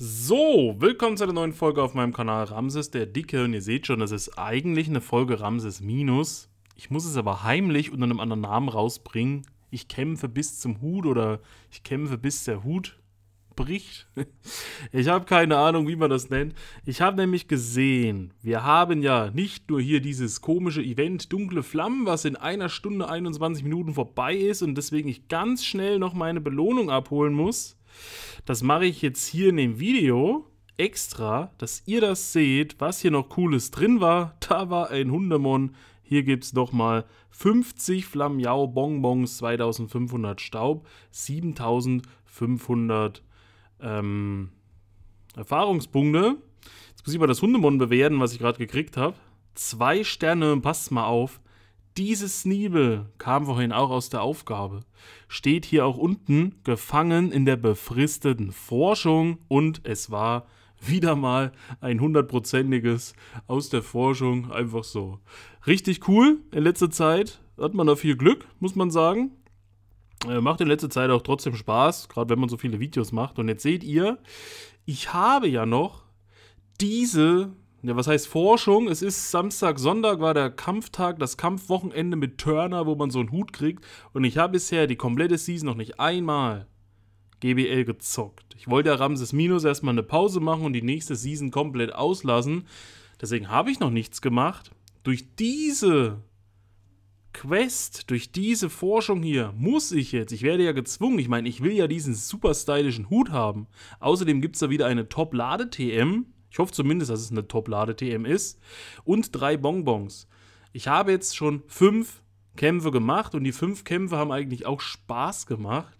So, willkommen zu einer neuen Folge auf meinem Kanal Ramses der Dicke. Und ihr seht schon, das ist eigentlich eine Folge Ramses Minus. Ich muss es aber heimlich unter einem anderen Namen rausbringen. Ich kämpfe bis zum Hut oder ich kämpfe bis der Hut bricht. Ich habe keine Ahnung, wie man das nennt. Ich habe nämlich gesehen, wir haben ja nicht nur hier dieses komische Event Dunkle Flammen, was in einer Stunde 21 Minuten vorbei ist und deswegen ich ganz schnell noch meine Belohnung abholen muss das mache ich jetzt hier in dem Video extra, dass ihr das seht, was hier noch Cooles drin war. Da war ein Hundemon. Hier gibt es nochmal 50 Flamjau Bonbons, 2500 Staub, 7500 ähm, Erfahrungspunkte. Jetzt muss ich mal das Hundemon bewerten, was ich gerade gekriegt habe. Zwei Sterne, passt mal auf dieses Sniebel kam vorhin auch aus der Aufgabe. Steht hier auch unten, gefangen in der befristeten Forschung und es war wieder mal ein hundertprozentiges aus der Forschung, einfach so. Richtig cool in letzter Zeit, hat man da viel Glück, muss man sagen. Äh, macht in letzter Zeit auch trotzdem Spaß, gerade wenn man so viele Videos macht. Und jetzt seht ihr, ich habe ja noch diese ja, was heißt Forschung? Es ist Samstag, Sonntag war der Kampftag, das Kampfwochenende mit Turner, wo man so einen Hut kriegt. Und ich habe bisher die komplette Season noch nicht einmal GBL gezockt. Ich wollte ja Ramses Minus erstmal eine Pause machen und die nächste Season komplett auslassen. Deswegen habe ich noch nichts gemacht. Durch diese Quest, durch diese Forschung hier muss ich jetzt, ich werde ja gezwungen, ich meine, ich will ja diesen super stylischen Hut haben. Außerdem gibt es da wieder eine Top-Lade-TM ich hoffe zumindest, dass es eine Top-Lade-TM ist. Und drei Bonbons. Ich habe jetzt schon fünf Kämpfe gemacht und die fünf Kämpfe haben eigentlich auch Spaß gemacht.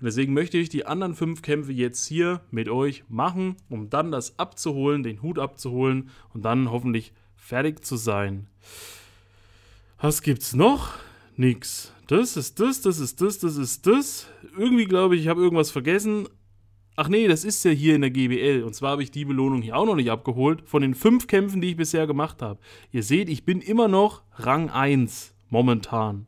Und deswegen möchte ich die anderen fünf Kämpfe jetzt hier mit euch machen, um dann das abzuholen, den Hut abzuholen und dann hoffentlich fertig zu sein. Was gibt's noch? Nix. Das ist das, das ist das, das ist das. Irgendwie glaube ich, ich habe irgendwas vergessen, Ach nee, das ist ja hier in der GBL. Und zwar habe ich die Belohnung hier auch noch nicht abgeholt. Von den fünf Kämpfen, die ich bisher gemacht habe. Ihr seht, ich bin immer noch Rang 1 momentan.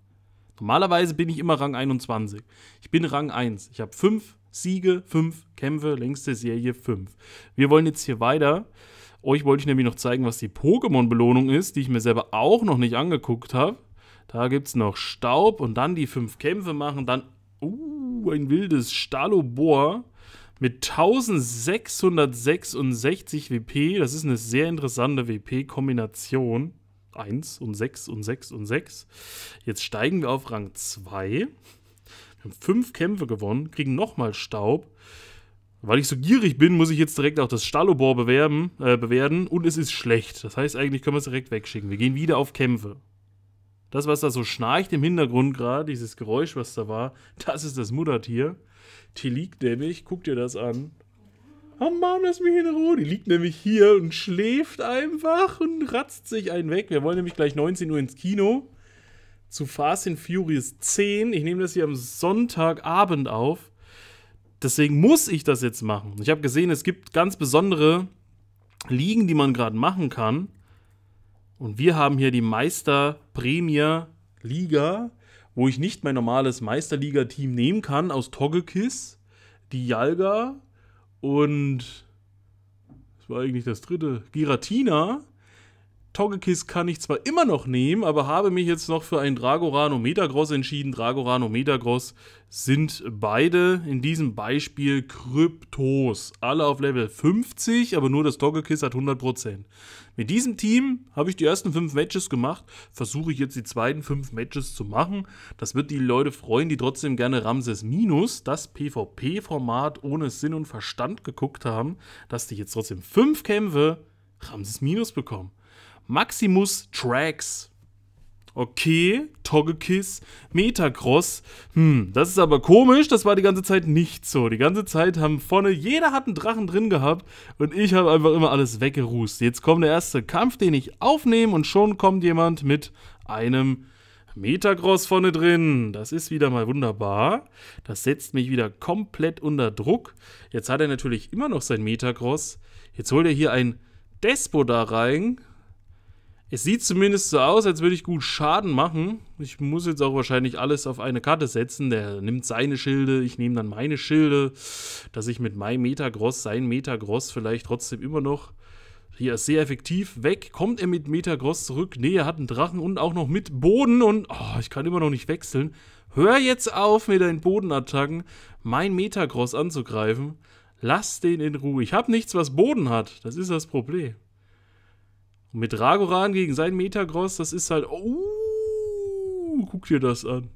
Normalerweise bin ich immer Rang 21. Ich bin Rang 1. Ich habe fünf Siege, fünf Kämpfe, längste Serie 5. Wir wollen jetzt hier weiter. Euch wollte ich nämlich noch zeigen, was die Pokémon-Belohnung ist, die ich mir selber auch noch nicht angeguckt habe. Da gibt es noch Staub und dann die fünf Kämpfe machen. Dann, uh, ein wildes Stalobor mit 1666 WP. Das ist eine sehr interessante WP-Kombination. 1 und 6 und 6 und 6. Jetzt steigen wir auf Rang 2. Wir haben 5 Kämpfe gewonnen, kriegen nochmal Staub. Weil ich so gierig bin, muss ich jetzt direkt auch das Stallobor bewerben, äh, bewerten und es ist schlecht. Das heißt, eigentlich können wir es direkt wegschicken. Wir gehen wieder auf Kämpfe. Das, was da so schnarcht im Hintergrund gerade, dieses Geräusch, was da war, das ist das Muttertier. Die liegt nämlich, guck dir das an. Oh Mann, lass mich in Ruhe. Die liegt nämlich hier und schläft einfach und ratzt sich einen weg. Wir wollen nämlich gleich 19 Uhr ins Kino zu Fast and Furious 10. Ich nehme das hier am Sonntagabend auf. Deswegen muss ich das jetzt machen. Ich habe gesehen, es gibt ganz besondere Ligen, die man gerade machen kann. Und wir haben hier die Meister Premier Liga wo ich nicht mein normales Meisterliga-Team nehmen kann aus Togekiss, die Jalga und das war eigentlich das dritte, Giratina Togekiss kann ich zwar immer noch nehmen, aber habe mich jetzt noch für einen Dragoran und Metagross entschieden. Dragoran und Metagross sind beide in diesem Beispiel Kryptos. Alle auf Level 50, aber nur das Togekiss hat 100%. Mit diesem Team habe ich die ersten 5 Matches gemacht. Versuche ich jetzt die zweiten 5 Matches zu machen. Das wird die Leute freuen, die trotzdem gerne Ramses Minus, das PvP-Format ohne Sinn und Verstand geguckt haben, dass die jetzt trotzdem 5 Kämpfe Ramses Minus bekommen. Maximus Tracks. Okay, Togekiss, Metacross. Hm, das ist aber komisch, das war die ganze Zeit nicht so. Die ganze Zeit haben vorne, jeder hat einen Drachen drin gehabt und ich habe einfach immer alles weggerußt. Jetzt kommt der erste Kampf, den ich aufnehme und schon kommt jemand mit einem Metacross vorne drin. Das ist wieder mal wunderbar. Das setzt mich wieder komplett unter Druck. Jetzt hat er natürlich immer noch sein Metacross. Jetzt holt er hier ein Despo da rein. Es sieht zumindest so aus, als würde ich gut Schaden machen. Ich muss jetzt auch wahrscheinlich alles auf eine Karte setzen. Der nimmt seine Schilde, ich nehme dann meine Schilde. Dass ich mit meinem Metagross, sein Metagross vielleicht trotzdem immer noch hier ist sehr effektiv weg. Kommt er mit Metagross zurück? Nee, er hat einen Drachen und auch noch mit Boden und oh, ich kann immer noch nicht wechseln. Hör jetzt auf mit deinen Bodenattacken, mein Metagross anzugreifen. Lass den in Ruhe. Ich habe nichts, was Boden hat. Das ist das Problem. Und mit Dragoran gegen seinen Metagross, das ist halt. Oh, guck dir das an.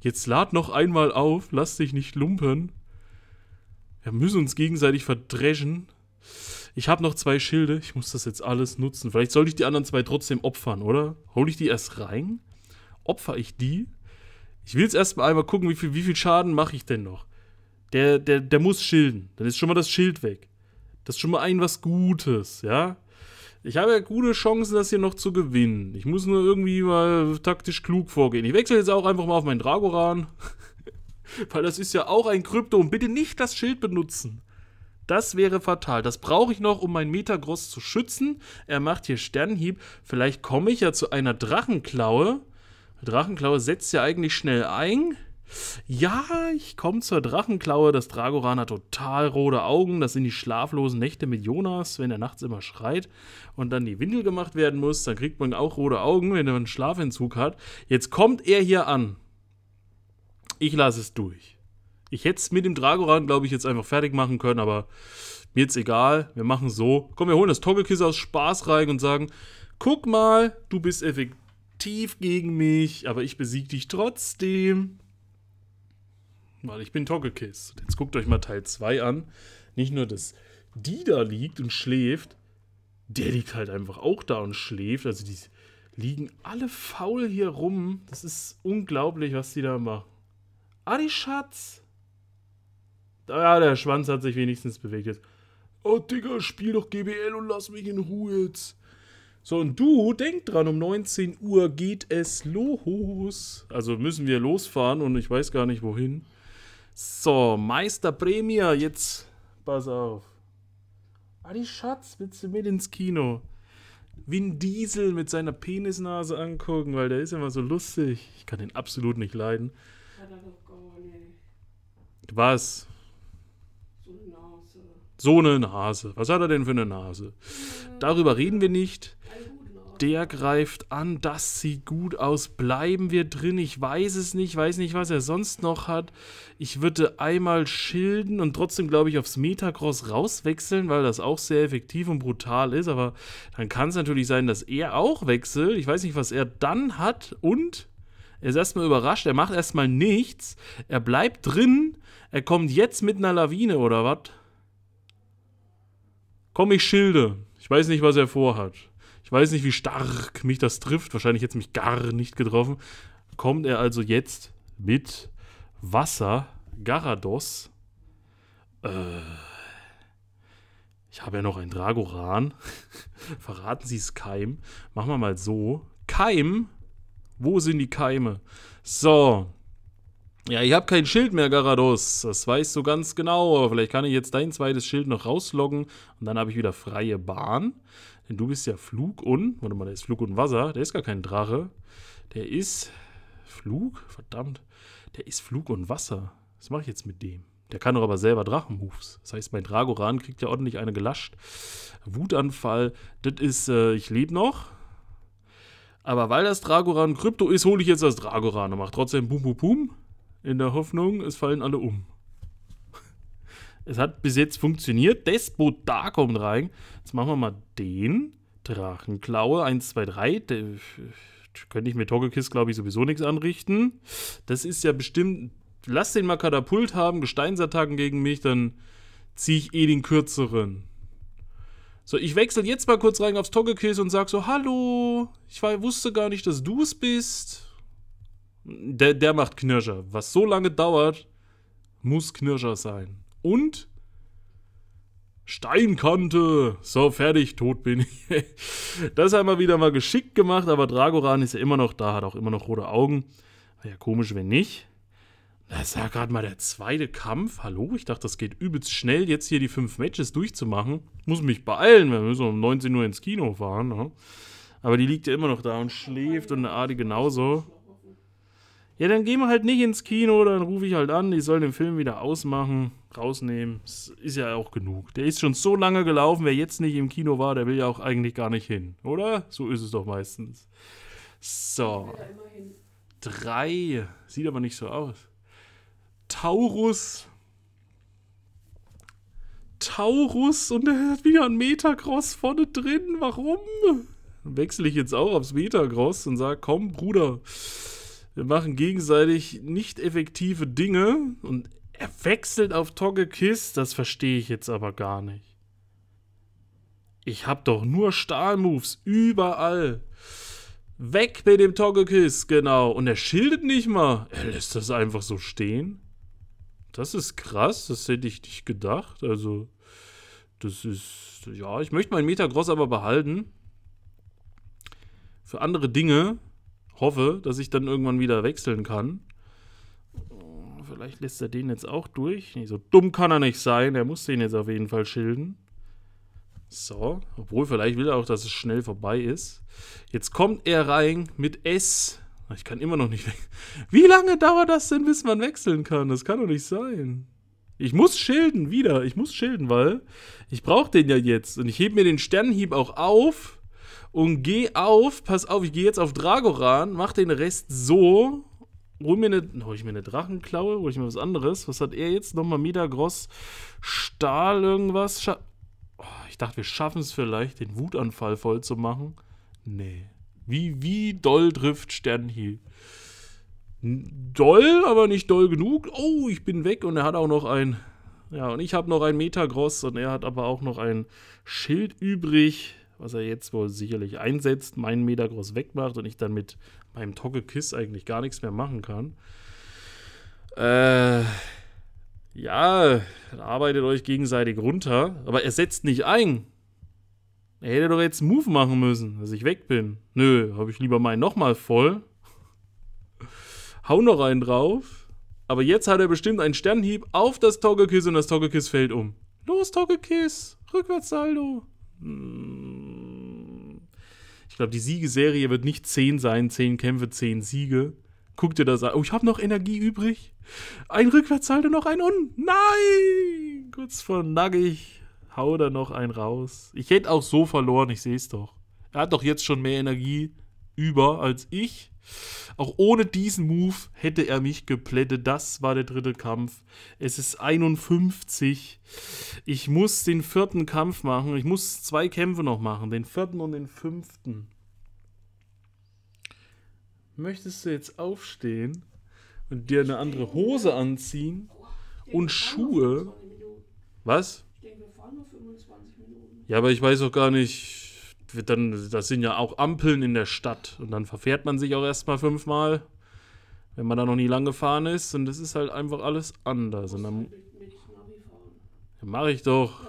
Jetzt lad noch einmal auf, lass dich nicht lumpen. Wir müssen uns gegenseitig verdreschen. Ich habe noch zwei Schilde, ich muss das jetzt alles nutzen. Vielleicht sollte ich die anderen zwei trotzdem opfern, oder? Hole ich die erst rein? Opfer ich die? Ich will jetzt erstmal einmal gucken, wie viel, wie viel Schaden mache ich denn noch. Der, der, der muss schilden. Dann ist schon mal das Schild weg. Das ist schon mal ein was Gutes, ja? Ich habe ja gute Chancen, das hier noch zu gewinnen. Ich muss nur irgendwie mal taktisch klug vorgehen. Ich wechsle jetzt auch einfach mal auf meinen Dragoran. Weil das ist ja auch ein Krypto. Und bitte nicht das Schild benutzen. Das wäre fatal. Das brauche ich noch, um meinen Metagross zu schützen. Er macht hier Sternhieb. Vielleicht komme ich ja zu einer Drachenklaue. Drachenklaue setzt ja eigentlich schnell ein. Ja, ich komme zur Drachenklaue. Das Dragoran hat total rote Augen. Das sind die schlaflosen Nächte mit Jonas, wenn er nachts immer schreit und dann die Windel gemacht werden muss. Dann kriegt man auch rote Augen, wenn er einen Schlafentzug hat. Jetzt kommt er hier an. Ich lasse es durch. Ich hätte es mit dem Dragoran, glaube ich, jetzt einfach fertig machen können, aber mir ist egal. Wir machen so. Komm, wir holen das Togekiss aus Spaß rein und sagen: Guck mal, du bist effektiv gegen mich, aber ich besiege dich trotzdem. Weil ich bin Togekiss. Jetzt guckt euch mal Teil 2 an. Nicht nur, dass die da liegt und schläft, der liegt halt einfach auch da und schläft. Also die liegen alle faul hier rum. Das ist unglaublich, was die da machen. Adi Schatz! Ja, der Schwanz hat sich wenigstens bewegt jetzt. Oh, Digga, spiel doch GBL und lass mich in Ruhe jetzt. So, und du, denk dran, um 19 Uhr geht es los. Also müssen wir losfahren und ich weiß gar nicht wohin. So, Meister Premier, jetzt pass auf. Adi Schatz, willst du mit ins Kino? Vin Diesel mit seiner Penisnase angucken, weil der ist immer so lustig. Ich kann den absolut nicht leiden. Was? So eine Nase. So eine Nase. Was hat er denn für eine Nase? Äh, Darüber reden wir nicht. Also der greift an, das sieht gut aus. Bleiben wir drin, ich weiß es nicht, weiß nicht, was er sonst noch hat. Ich würde einmal schilden und trotzdem, glaube ich, aufs Metacross rauswechseln, weil das auch sehr effektiv und brutal ist. Aber dann kann es natürlich sein, dass er auch wechselt. Ich weiß nicht, was er dann hat. Und er ist erstmal überrascht, er macht erstmal nichts. Er bleibt drin, er kommt jetzt mit einer Lawine oder was? Komm, ich schilde. Ich weiß nicht, was er vorhat. Ich weiß nicht, wie stark mich das trifft. Wahrscheinlich hätte es mich gar nicht getroffen. Kommt er also jetzt mit Wasser, Garados. Äh, ich habe ja noch einen Dragoran. Verraten Sie es Keim. Machen wir mal so. Keim? Wo sind die Keime? So. Ja, ich habe kein Schild mehr, Garados. Das weißt du ganz genau. Vielleicht kann ich jetzt dein zweites Schild noch rausloggen und dann habe ich wieder freie Bahn. Denn du bist ja Flug und, warte mal, der ist Flug und Wasser, der ist gar kein Drache. Der ist Flug, verdammt, der ist Flug und Wasser. Was mache ich jetzt mit dem? Der kann doch aber selber Drachenmoves. Das heißt, mein Dragoran kriegt ja ordentlich eine gelascht. Wutanfall, das ist, äh, ich lebe noch. Aber weil das Dragoran Krypto ist, hole ich jetzt das Dragoran und mache trotzdem Bum Bum Bum. In der Hoffnung, es fallen alle um. Es hat bis jetzt funktioniert. da kommt rein. Jetzt machen wir mal den. Drachenklaue 1, 2, 3. Der, äh, könnte ich mit Togekiss, glaube ich, sowieso nichts anrichten. Das ist ja bestimmt. Lass den mal Katapult haben, Gesteinsattacken gegen mich, dann ziehe ich eh den kürzeren. So, ich wechsle jetzt mal kurz rein aufs Togekiss und sag so: Hallo, ich war, wusste gar nicht, dass du es bist. Der, der macht Knirscher. Was so lange dauert, muss Knirscher sein und Steinkante. So, fertig, tot bin ich. das haben wir wieder mal geschickt gemacht, aber Dragoran ist ja immer noch da, hat auch immer noch rote Augen. Wäre ja komisch, wenn nicht. Das war gerade mal der zweite Kampf. Hallo, ich dachte, das geht übelst schnell, jetzt hier die fünf Matches durchzumachen. Muss mich beeilen, wir müssen um 19 Uhr ins Kino fahren. Ne? Aber die liegt ja immer noch da und schläft und eine Adi genauso. Ja, dann gehen wir halt nicht ins Kino, dann rufe ich halt an, ich soll den Film wieder ausmachen, rausnehmen. Das ist ja auch genug. Der ist schon so lange gelaufen, wer jetzt nicht im Kino war, der will ja auch eigentlich gar nicht hin, oder? So ist es doch meistens. So. Drei. Sieht aber nicht so aus. Taurus. Taurus und er hat wieder ein Metacross vorne drin. Warum? Wechsle ich jetzt auch aufs Metacross und sage, komm, Bruder. Wir machen gegenseitig nicht effektive Dinge und er wechselt auf Togekiss, das verstehe ich jetzt aber gar nicht. Ich hab doch nur Stahlmoves überall. Weg mit dem Togekiss, genau. Und er schildet nicht mal. Er lässt das einfach so stehen. Das ist krass, das hätte ich nicht gedacht. Also, das ist. Ja, ich möchte meinen Metagross aber behalten. Für andere Dinge hoffe, dass ich dann irgendwann wieder wechseln kann. Oh, vielleicht lässt er den jetzt auch durch. Nee, so dumm kann er nicht sein. Er muss den jetzt auf jeden Fall schilden. So, obwohl vielleicht will er auch, dass es schnell vorbei ist. Jetzt kommt er rein mit S. Ich kann immer noch nicht wechseln. Wie lange dauert das denn, bis man wechseln kann? Das kann doch nicht sein. Ich muss schilden, wieder. Ich muss schilden, weil ich brauche den ja jetzt. Und ich hebe mir den Sternenhieb auch auf und geh auf, pass auf, ich gehe jetzt auf Dragoran, mach den Rest so, hol mir eine, hol ich mir eine Drachenklaue, hol ich mir was anderes, was hat er jetzt? Nochmal Midagross, Stahl, irgendwas, Scha oh, ich dachte, wir schaffen es vielleicht, den Wutanfall voll zu machen. Nee. Wie, wie doll trifft Sternhiel? Doll, aber nicht doll genug. Oh, ich bin weg und er hat auch noch ein. Ja, und ich habe noch ein Metagross und er hat aber auch noch ein Schild übrig was er jetzt wohl sicherlich einsetzt, meinen Meter groß wegmacht und ich dann mit meinem Kiss eigentlich gar nichts mehr machen kann. Äh, ja, arbeitet euch gegenseitig runter, aber er setzt nicht ein. Er hätte doch jetzt einen Move machen müssen, dass ich weg bin. Nö, habe ich lieber meinen nochmal voll. Hau noch einen drauf. Aber jetzt hat er bestimmt einen Sternhieb auf das Togekiss und das Togekiss fällt um. Los, Togekiss! Rückwärtssaldo! Hm glaube, die Siegeserie wird nicht 10 sein, 10 Kämpfe, 10 Siege. Guck dir das an. Oh, ich habe noch Energie übrig. Ein Rückwärtssalto und noch ein Un. Nein! Kurz vor Nuggig. Hau da noch einen raus. Ich hätte auch so verloren, ich sehe es doch. Er hat doch jetzt schon mehr Energie über als ich. Auch ohne diesen Move hätte er mich geplättet. Das war der dritte Kampf. Es ist 51. Ich muss den vierten Kampf machen. Ich muss zwei Kämpfe noch machen. Den vierten und den fünften. Möchtest du jetzt aufstehen und dir eine andere Hose anziehen und Schuhe? Was? Ja, aber ich weiß auch gar nicht dann, das sind ja auch Ampeln in der Stadt. Und dann verfährt man sich auch erstmal fünfmal, wenn man da noch nie lang gefahren ist. Und das ist halt einfach alles anders. Und dann ja, mache ich doch.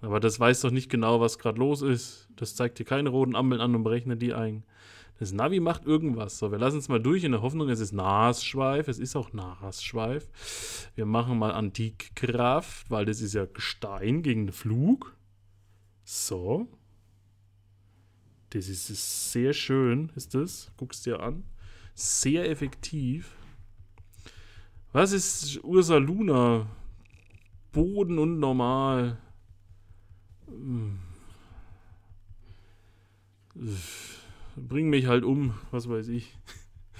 Aber das weiß doch nicht genau, was gerade los ist. Das zeigt dir keine roten Ampeln an und berechnet die ein. Das Navi macht irgendwas. So, wir lassen es mal durch in der Hoffnung, es ist Nasschweif. Es ist auch Nasschweif. Wir machen mal Antikkraft, weil das ist ja Gestein gegen den Flug. So, das ist sehr schön, ist das. Guckst dir an. Sehr effektiv. Was ist Ursa Luna? Boden und normal. Hm. Bring mich halt um, was weiß ich.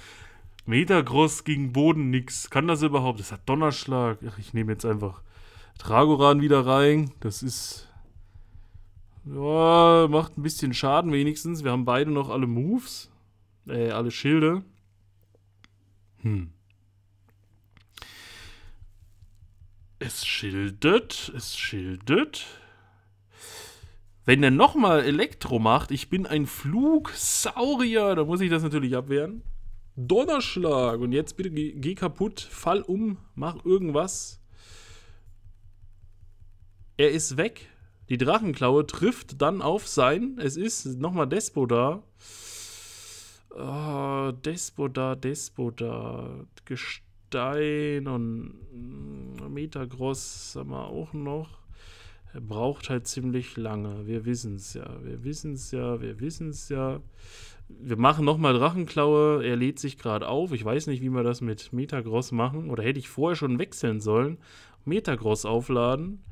Metagross gegen Boden, nix. Kann das überhaupt? Das hat Donnerschlag. Ach, ich nehme jetzt einfach Dragoran wieder rein. Das ist ja, macht ein bisschen Schaden wenigstens. Wir haben beide noch alle Moves. Äh, alle Schilde. Hm. Es schildet, es schildet. Wenn er nochmal Elektro macht, ich bin ein Flugsaurier, dann muss ich das natürlich abwehren. Donnerschlag und jetzt bitte geh, geh kaputt, fall um, mach irgendwas. Er ist weg. Die Drachenklaue trifft dann auf sein. Es ist nochmal Despo Despoda. Oh, Despo da. Gestein und mm, Metagross haben wir auch noch. Er braucht halt ziemlich lange. Wir wissen es ja. Wir wissen es ja. Wir wissen es ja. Wir machen nochmal Drachenklaue. Er lädt sich gerade auf. Ich weiß nicht, wie wir das mit Metagross machen. Oder hätte ich vorher schon wechseln sollen. Metagross aufladen.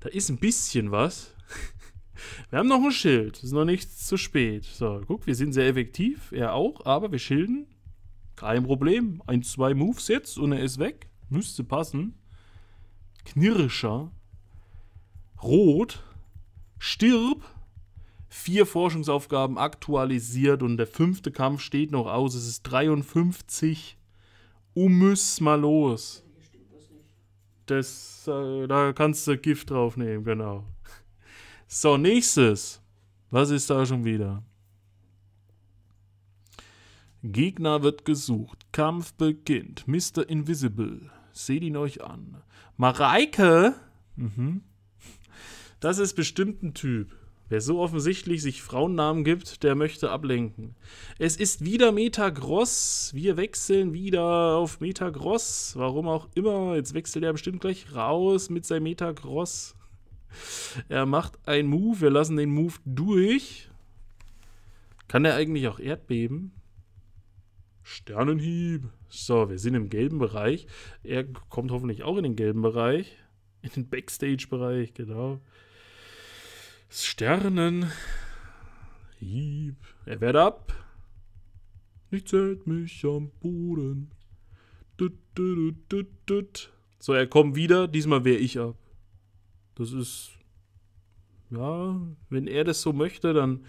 Da ist ein bisschen was. Wir haben noch ein Schild. Ist noch nicht zu spät. So, guck, wir sind sehr effektiv. Er auch, aber wir schilden. Kein Problem. Ein, zwei Moves jetzt und er ist weg. Müsste passen. Knirscher. Rot. Stirb. Vier Forschungsaufgaben aktualisiert und der fünfte Kampf steht noch aus. Es ist 53. Um müsst mal los. Das, äh, da kannst du Gift draufnehmen, genau. So, nächstes. Was ist da schon wieder? Gegner wird gesucht. Kampf beginnt. Mr. Invisible. Seht ihn euch an. Mareike? Mhm. Das ist bestimmt ein Typ. Wer so offensichtlich sich Frauennamen gibt, der möchte ablenken. Es ist wieder Metagross. Wir wechseln wieder auf Metagross. Warum auch immer. Jetzt wechselt er bestimmt gleich raus mit seinem Metagross. Er macht einen Move. Wir lassen den Move durch. Kann er eigentlich auch Erdbeben? Sternenhieb. So, wir sind im gelben Bereich. Er kommt hoffentlich auch in den gelben Bereich. In den Backstage-Bereich, genau. Sternen. Hieb. Er wird ab. Nichts hält mich am Boden. Dut, dut, dut, dut. So, er kommt wieder. Diesmal wehre ich ab. Das ist. Ja, wenn er das so möchte, dann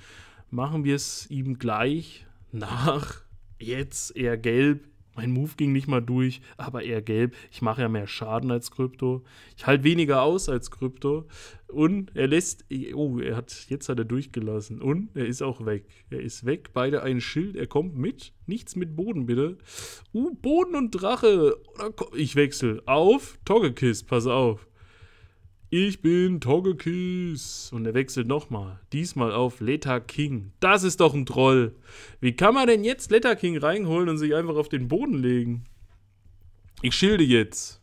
machen wir es ihm gleich nach. Jetzt er gelb. Mein Move ging nicht mal durch, aber eher gelb. Ich mache ja mehr Schaden als Krypto. Ich halte weniger aus als Krypto. Und er lässt. Oh, er hat. Jetzt hat er durchgelassen. Und er ist auch weg. Er ist weg. Beide ein Schild. Er kommt mit. Nichts mit Boden, bitte. Uh, Boden und Drache. Ich wechsle auf Toggekiss. Pass auf. Ich bin Togekiss. Und er wechselt nochmal. Diesmal auf Letter King. Das ist doch ein Troll. Wie kann man denn jetzt Letter King reinholen und sich einfach auf den Boden legen? Ich schilde jetzt.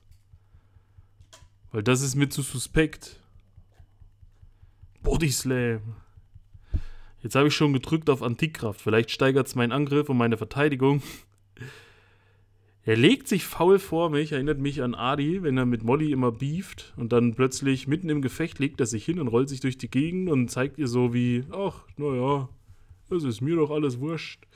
Weil das ist mir zu suspekt. Bodyslam. Jetzt habe ich schon gedrückt auf Antikkraft. Vielleicht steigert es meinen Angriff und meine Verteidigung. Er legt sich faul vor mich, erinnert mich an Adi, wenn er mit Molly immer beeft und dann plötzlich mitten im Gefecht legt er sich hin und rollt sich durch die Gegend und zeigt ihr so wie, ach, naja, es ist mir doch alles wurscht.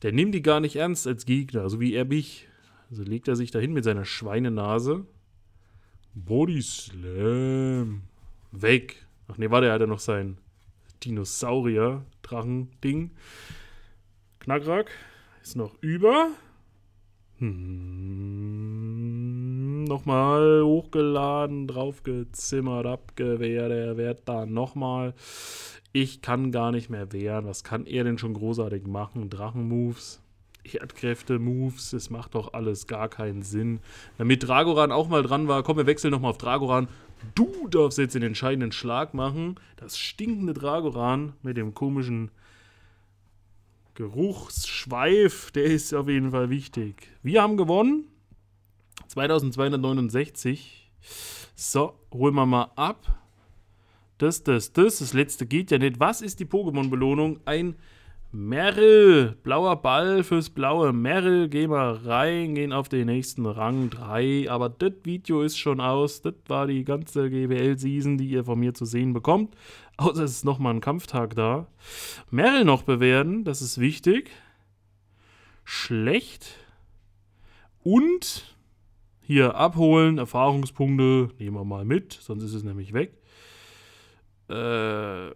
Der nimmt die gar nicht ernst als Gegner, so wie er mich. Also legt er sich dahin mit seiner Schweinenase. Body Slam. Weg. Ach nee, warte, er hat ja noch sein Dinosaurier-Drachen-Ding. Knackrack ist noch über. Hm, nochmal hochgeladen, draufgezimmert, abgewehrt, er wird da nochmal. Ich kann gar nicht mehr wehren. Was kann er denn schon großartig machen? Drachenmoves, Erdkräfte-Moves, es macht doch alles gar keinen Sinn. Damit Dragoran auch mal dran war, komm, wir wechseln nochmal auf Dragoran. Du darfst jetzt den entscheidenden Schlag machen. Das stinkende Dragoran mit dem komischen Geruchsschweif, der ist auf jeden Fall wichtig. Wir haben gewonnen. 2269. So, holen wir mal ab. Das, das, das. Das letzte geht ja nicht. Was ist die Pokémon-Belohnung? Ein Merrill, blauer Ball fürs blaue Merrill. Gehen wir rein, gehen auf den nächsten Rang 3. Aber das Video ist schon aus. Das war die ganze GWL-Season, die ihr von mir zu sehen bekommt. Außer es ist nochmal ein Kampftag da. Merrill noch bewerten, das ist wichtig. Schlecht. Und hier abholen, Erfahrungspunkte nehmen wir mal mit, sonst ist es nämlich weg. Äh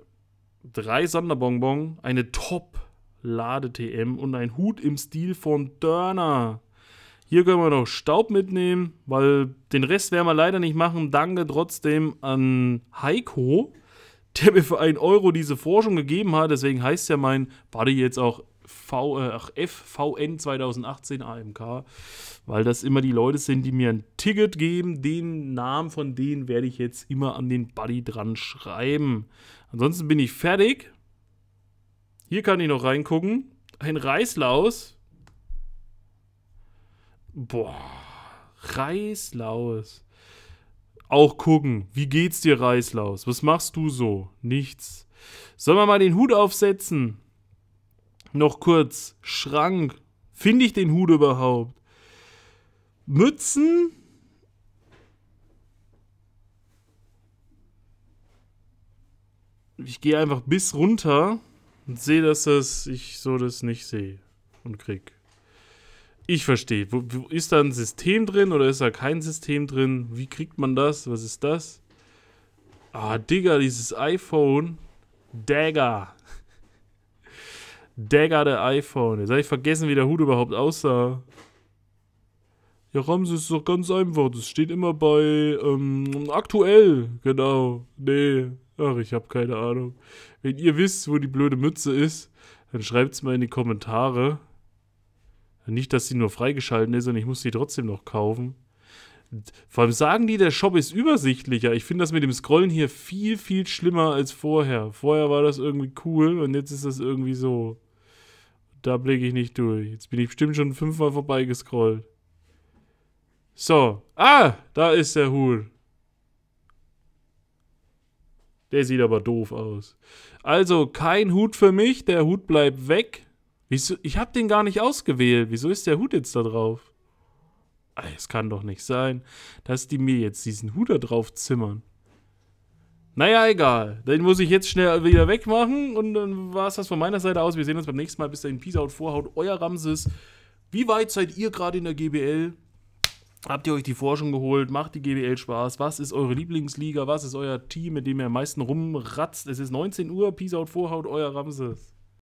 drei Sonderbonbon, eine Top-Lade-TM und ein Hut im Stil von Dörner. Hier können wir noch Staub mitnehmen, weil den Rest werden wir leider nicht machen. Danke trotzdem an Heiko, der mir für einen Euro diese Forschung gegeben hat. Deswegen heißt ja mein Buddy jetzt auch v, äh, ach, FVN 2018 AMK, weil das immer die Leute sind, die mir ein Ticket geben. Den Namen von denen werde ich jetzt immer an den Buddy dran schreiben. Ansonsten bin ich fertig. Hier kann ich noch reingucken. Ein Reislaus. Boah, Reislaus. Auch gucken, wie geht's dir, Reislaus? Was machst du so? Nichts. Sollen wir mal den Hut aufsetzen? Noch kurz. Schrank. Finde ich den Hut überhaupt? Mützen? ich gehe einfach bis runter und sehe, dass das ich so das nicht sehe und krieg. Ich verstehe. Ist da ein System drin oder ist da kein System drin? Wie kriegt man das? Was ist das? Ah, Digga, dieses iPhone. Dagger. Dagger der iPhone. Jetzt habe ich vergessen, wie der Hut überhaupt aussah. Ja, Rams ist doch ganz einfach. Das steht immer bei ähm, aktuell. Genau. Nee, Ach, ich habe keine Ahnung. Wenn ihr wisst, wo die blöde Mütze ist, dann schreibt es mal in die Kommentare. Nicht, dass sie nur freigeschalten ist und ich muss sie trotzdem noch kaufen. Vor allem sagen die, der Shop ist übersichtlicher. Ich finde das mit dem Scrollen hier viel, viel schlimmer als vorher. Vorher war das irgendwie cool und jetzt ist das irgendwie so. Da blicke ich nicht durch. Jetzt bin ich bestimmt schon fünfmal vorbeigescrollt. So. Ah, da ist der Huhn. Der sieht aber doof aus. Also kein Hut für mich, der Hut bleibt weg. Wieso? Ich habe den gar nicht ausgewählt. Wieso ist der Hut jetzt da drauf? Es kann doch nicht sein, dass die mir jetzt diesen Hut da drauf zimmern. Naja, egal. Den muss ich jetzt schnell wieder wegmachen. Und dann war es das von meiner Seite aus. Wir sehen uns beim nächsten Mal. Bis dahin, Peace out, Vorhaut, euer Ramses. Wie weit seid ihr gerade in der GBL? Habt ihr euch die Forschung geholt? Macht die GWL Spaß? Was ist eure Lieblingsliga? Was ist euer Team, mit dem ihr am meisten rumratzt? Es ist 19 Uhr. Peace out, Vorhaut, euer Ramses.